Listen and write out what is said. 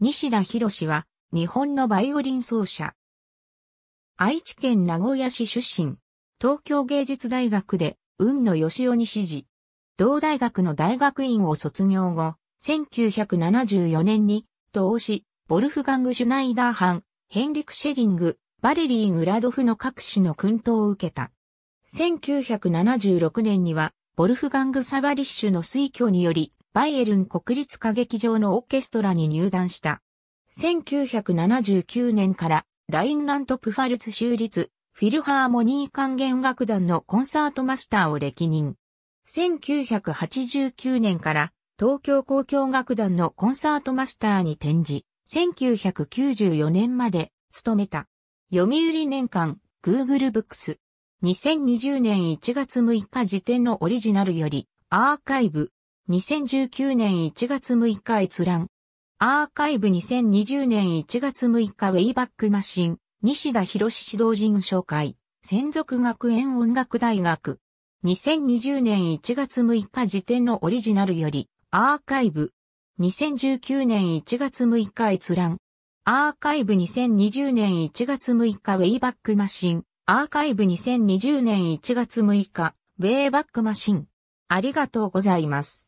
西田博士は、日本のバイオリン奏者。愛知県名古屋市出身。東京芸術大学で、海野義雄に師事。同大学の大学院を卒業後、1974年に、同志、ボルフガング・シュナイダー班、ヘンリク・シェリング、バレリー・グラドフの各種の訓導を受けた。1976年には、ボルフガング・サバリッシュの推挙により、バイエルン国立歌劇場のオーケストラに入団した。1979年からラインラントプファルツ州立フィルハーモニー管弦楽団のコンサートマスターを歴任。1989年から東京交響楽団のコンサートマスターに転じ、1994年まで勤めた。読売年間 Google Books。2020年1月6日時点のオリジナルよりアーカイブ2019年1月6日閲覧。アーカイブ2020年1月6日ウェイバックマシン、西田博士指導務紹介、専属学園音楽大学。2020年1月6日時点のオリジナルより、アーカイブ。2019年1月6日閲覧。アーカイブ2020年1月6日ウェイバックマシン。アーカイブ2020年1月6日、ウェイバックマシン。ありがとうございます。